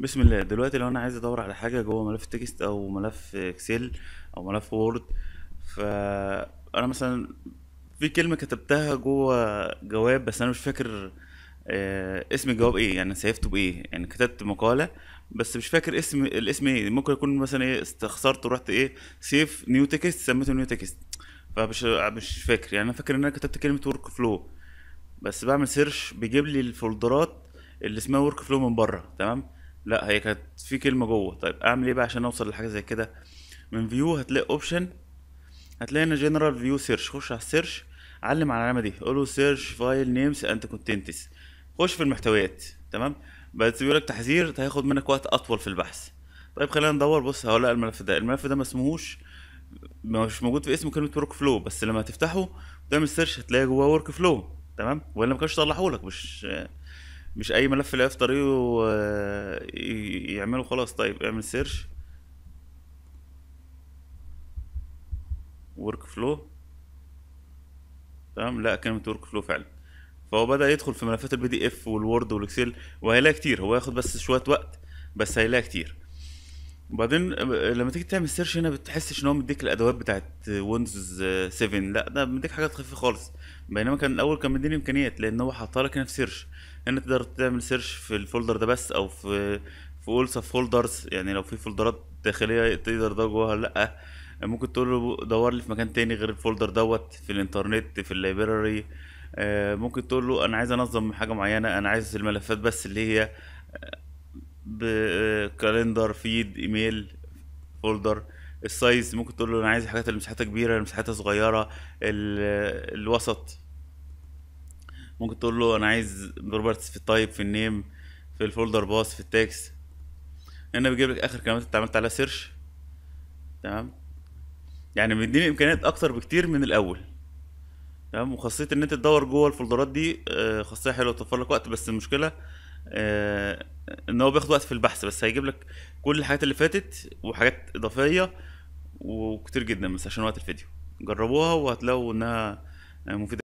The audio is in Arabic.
بسم الله دلوقتي لو انا عايز ادور على حاجه جوه ملف تكست او ملف اكسل او ملف وورد فانا مثلا في كلمه كتبتها جوه جواب بس انا مش فاكر آه، اسم الجواب ايه يعني سيفته بايه يعني كتبت مقاله بس مش فاكر اسم الاسم ايه ممكن يكون مثلا ايه استخسرت ورحت ايه سيف نيو تكست سميته نيو تكست فمش مش فاكر يعني انا فاكر ان انا كتبت كلمه ورك فلو بس بعمل سيرش بيجيب لي الفولدرات اللي اسمها ورك فلو من بره تمام لا هي كانت في كلمه جوه طيب اعمل ايه بقى عشان اوصل لحاجه زي كده من فيو هتلاقي اوبشن هتلاقي هنا جنرال فيو سيرش خش على السيرش علم على العلامه دي قول له سيرش فايل نيمز اند كونتنتس خش في المحتويات تمام بس بيقول لك تحذير هياخد منك وقت اطول في البحث طيب خلينا ندور بص هقول الملف ده الملف ده ما اسمهوش مش موجود في اسمه كلمه ورك فلو بس لما تفتحه وتعمل سيرش هتلاقي جواه ورك فلو تمام ولا ما كانش طلعهولك مش مش اي ملف لا في طريقه آه، يعمله خلاص طيب اعمل سيرش ورك فلو تمام لا كلمه ورك فلو فعلا فهو بدا يدخل في ملفات البي دي اف والوورد والاكسل وهيلاقي كتير هو ياخد بس شويه وقت بس هيلاقي كتير وبعدين لما تيجي تعمل سيرش هنا بتحسش ان هو مديك الادوات بتاعت ويندوز 7 لا ده مديك حاجات خفيفه خالص بينما كان الاول كان مديني امكانيات لان هو حاطها لك هنا في سيرش هنا تقدر تعمل سيرش في الفولدر ده بس او في في اول سب فولدرز يعني لو في فولدرات داخليه تقدر ده جواها لا ممكن تقول له دور لي في مكان تاني غير الفولدر دوت في الانترنت في اللايبراري آه، ممكن تقول له انا عايز انظم حاجه معينه انا عايز الملفات بس اللي هي بكالندر فيد ايميل فولدر السايز ممكن تقول له انا عايز الحاجات اللي مساحتها كبيره اللي مساحتها صغيره الوسط ممكن تقول له انا عايز بروبرتس في التايب في النيم في الفولدر باص في التاكس هنا بيجيب لك اخر كلمات انت عملت عليها سيرش تمام يعني بيديني امكانيات اكتر بكتير من الاول تمام وخاصيه ان انت تدور جوه الفولدرات دي آه، خاصيه حلوه توفر لك وقت بس المشكله آه، ان هو بياخد وقت في البحث بس هيجيب لك كل الحاجات اللي فاتت وحاجات اضافيه وكتير جدا بس عشان وقت الفيديو جربوها وهتلاقوا انها مفيده